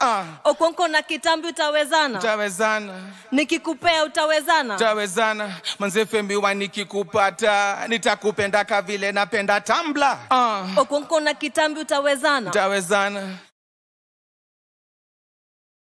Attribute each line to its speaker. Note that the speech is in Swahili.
Speaker 1: Ah. Okonko na kitambi utawezana? Utawezana. Nikikupea utawezana?
Speaker 2: Utawezana. Manze fembi wa nikikupata nitakupenda kavile napenda tambla. Ah. Okonko na kitambi utawezana? Utawezana.